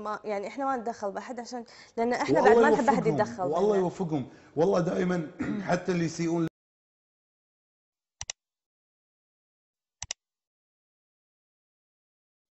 ما يعني احنا ما نتدخل باحد عشان لان احنا بعد ما نحب احد يتدخل والله يوفقهم والله دائما حتى اللي يسيئون